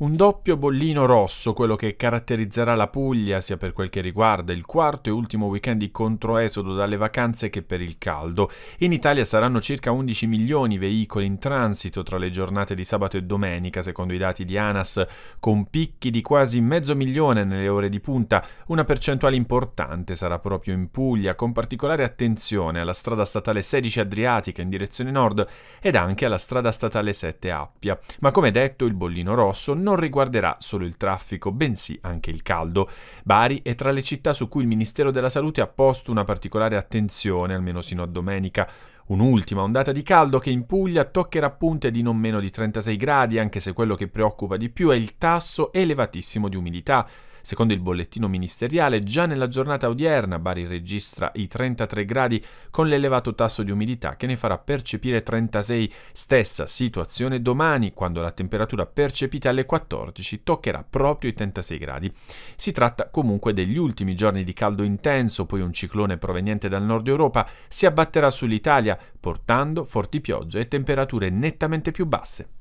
Un doppio bollino rosso, quello che caratterizzerà la Puglia sia per quel che riguarda il quarto e ultimo weekend di controesodo dalle vacanze che per il caldo. In Italia saranno circa 11 milioni i veicoli in transito tra le giornate di sabato e domenica, secondo i dati di ANAS, con picchi di quasi mezzo milione nelle ore di punta. Una percentuale importante sarà proprio in Puglia, con particolare attenzione alla strada statale 16 Adriatica in direzione nord ed anche alla strada statale 7 Appia. Ma come detto, il bollino rosso non non riguarderà solo il traffico, bensì anche il caldo. Bari è tra le città su cui il Ministero della Salute ha posto una particolare attenzione, almeno sino a domenica. Un'ultima ondata di caldo che in Puglia toccherà punte di non meno di 36 gradi, anche se quello che preoccupa di più è il tasso elevatissimo di umidità. Secondo il bollettino ministeriale, già nella giornata odierna Bari registra i 33 gradi con l'elevato tasso di umidità che ne farà percepire 36. Stessa situazione domani, quando la temperatura percepita alle 14 toccherà proprio i 36 gradi. Si tratta comunque degli ultimi giorni di caldo intenso, poi un ciclone proveniente dal nord Europa si abbatterà sull'Italia, portando forti piogge e temperature nettamente più basse.